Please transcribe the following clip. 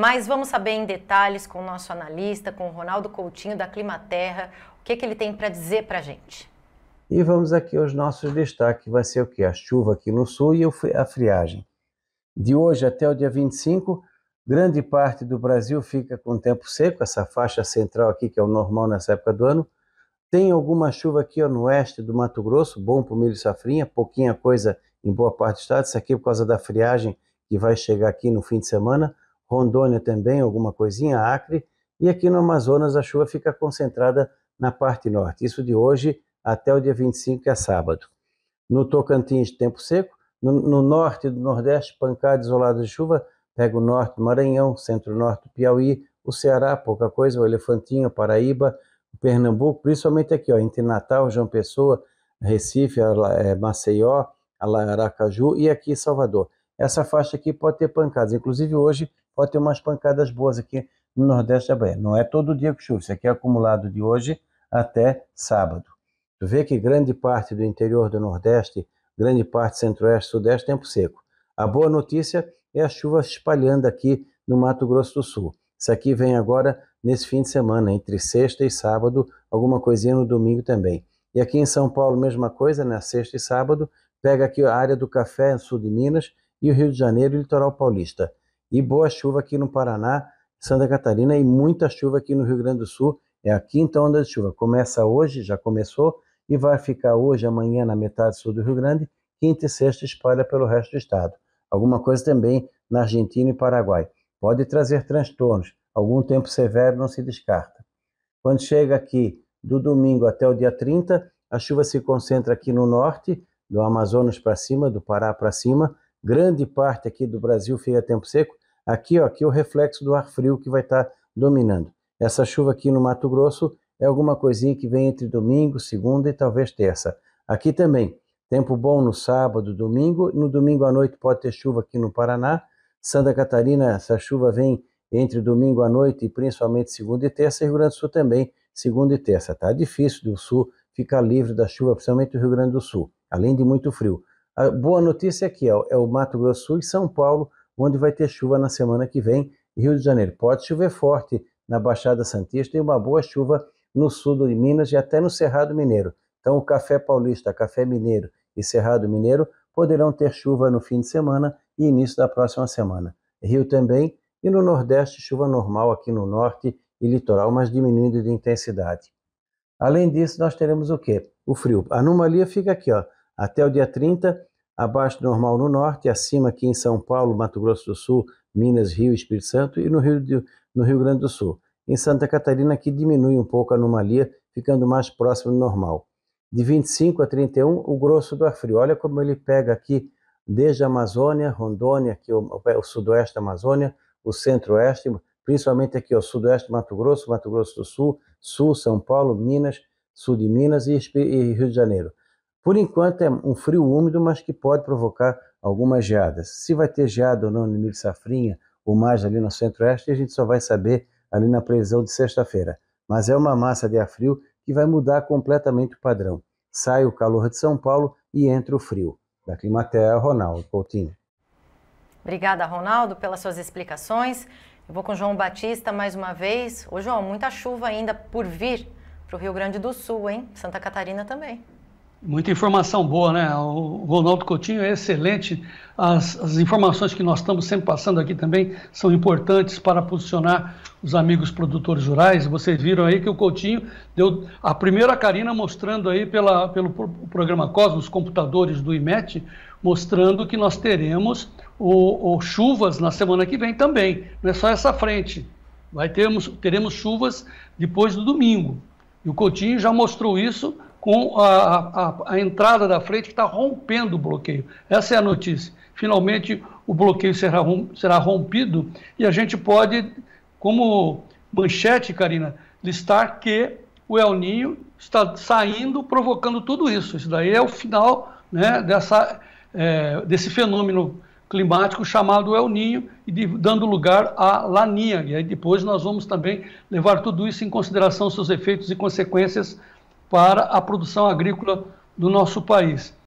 Mas vamos saber em detalhes com o nosso analista, com o Ronaldo Coutinho da Climaterra, o que, que ele tem para dizer para a gente. E vamos aqui aos nossos destaques. Vai ser o que? A chuva aqui no sul e a friagem. De hoje até o dia 25, grande parte do Brasil fica com tempo seco, essa faixa central aqui, que é o normal nessa época do ano. Tem alguma chuva aqui ó, no oeste do Mato Grosso, bom para o milho e safrinha, pouquinha coisa em boa parte do estado. Isso aqui é por causa da friagem que vai chegar aqui no fim de semana. Rondônia também alguma coisinha, Acre, e aqui no Amazonas a chuva fica concentrada na parte norte. Isso de hoje até o dia 25, que é sábado. No Tocantins, tempo seco. No, no norte e do nordeste, pancada isolada de chuva. Pega o norte do Maranhão, centro-norte do Piauí, o Ceará, pouca coisa, o Elefantinho, Paraíba, o Pernambuco, principalmente aqui, ó, entre Natal, João Pessoa, Recife, eh, Maceió, Aracaju e aqui Salvador essa faixa aqui pode ter pancadas. Inclusive hoje pode ter umas pancadas boas aqui no Nordeste da Bahia. Não é todo dia que chove, isso aqui é acumulado de hoje até sábado. Tu vê que grande parte do interior do Nordeste, grande parte Centro-Oeste, Sudeste, tempo seco. A boa notícia é a chuva espalhando aqui no Mato Grosso do Sul. Isso aqui vem agora nesse fim de semana, entre sexta e sábado, alguma coisinha no domingo também. E aqui em São Paulo, mesma coisa, na né? sexta e sábado, pega aqui a área do café, sul de Minas, e o Rio de Janeiro e litoral paulista. E boa chuva aqui no Paraná, Santa Catarina e muita chuva aqui no Rio Grande do Sul. É a quinta onda de chuva. Começa hoje, já começou, e vai ficar hoje, amanhã, na metade sul do Rio Grande. Quinta e sexta espalha pelo resto do estado. Alguma coisa também na Argentina e Paraguai. Pode trazer transtornos. Algum tempo severo não se descarta. Quando chega aqui do domingo até o dia 30, a chuva se concentra aqui no norte, do Amazonas para cima, do Pará para cima, grande parte aqui do Brasil fica tempo seco. Aqui, ó, aqui é o reflexo do ar frio que vai estar tá dominando. Essa chuva aqui no Mato Grosso é alguma coisinha que vem entre domingo, segunda e talvez terça. Aqui também, tempo bom no sábado, domingo. No domingo à noite pode ter chuva aqui no Paraná. Santa Catarina, essa chuva vem entre domingo à noite e principalmente segunda e terça. Rio Grande do Sul também, segunda e terça. Tá difícil do Sul ficar livre da chuva, principalmente o Rio Grande do Sul, além de muito frio. A boa notícia é que é o Mato Grosso Sul e São Paulo, onde vai ter chuva na semana que vem. Rio de Janeiro pode chover forte na Baixada Santista e uma boa chuva no sul de Minas e até no Cerrado Mineiro. Então, o Café Paulista, Café Mineiro e Cerrado Mineiro poderão ter chuva no fim de semana e início da próxima semana. Rio também, e no Nordeste, chuva normal aqui no Norte e litoral, mas diminuindo de intensidade. Além disso, nós teremos o quê? O frio. A anomalia fica aqui, ó, até o dia 30, abaixo do normal no norte, acima aqui em São Paulo, Mato Grosso do Sul, Minas, Rio, Espírito Santo e no Rio, de, no Rio Grande do Sul. Em Santa Catarina, que diminui um pouco a anomalia, ficando mais próximo do normal. De 25 a 31, o grosso do ar frio. Olha como ele pega aqui desde a Amazônia, Rondônia, aqui o, o sudoeste da Amazônia, o centro-oeste, principalmente aqui o sudoeste Mato Grosso, Mato Grosso do Sul, sul São Paulo, Minas, sul de Minas e, e Rio de Janeiro. Por enquanto é um frio úmido, mas que pode provocar algumas geadas. Se vai ter geada ou não no Emílio Safrinha ou mais ali no centro-oeste, a gente só vai saber ali na previsão de sexta-feira. Mas é uma massa de ar frio que vai mudar completamente o padrão. Sai o calor de São Paulo e entra o frio. Da Climatea, Ronaldo Coutinho. Obrigada, Ronaldo, pelas suas explicações. Eu vou com João Batista mais uma vez. Ô, João, muita chuva ainda por vir para o Rio Grande do Sul, hein? Santa Catarina também. Muita informação boa, né? O Ronaldo Coutinho é excelente. As, as, informações que nós estamos sempre passando aqui também são importantes para posicionar os amigos produtores rurais. Vocês viram aí que o Coutinho deu a primeira carina mostrando aí pela, pelo programa Cosmos, computadores do IMET, mostrando que nós teremos o, o chuvas na semana que vem também. Não é só essa frente. Vai termos, teremos chuvas depois do domingo. E o Coutinho já mostrou isso com a, a, a entrada da frente que está rompendo o bloqueio. Essa é a notícia. Finalmente, o bloqueio será, será rompido e a gente pode, como manchete, Karina, listar que o El Ninho está saindo, provocando tudo isso. Isso daí é o final né, dessa, é, desse fenômeno climático chamado El Ninho e de, dando lugar à Laninha. E aí depois nós vamos também levar tudo isso em consideração, seus efeitos e consequências para a produção agrícola do nosso país.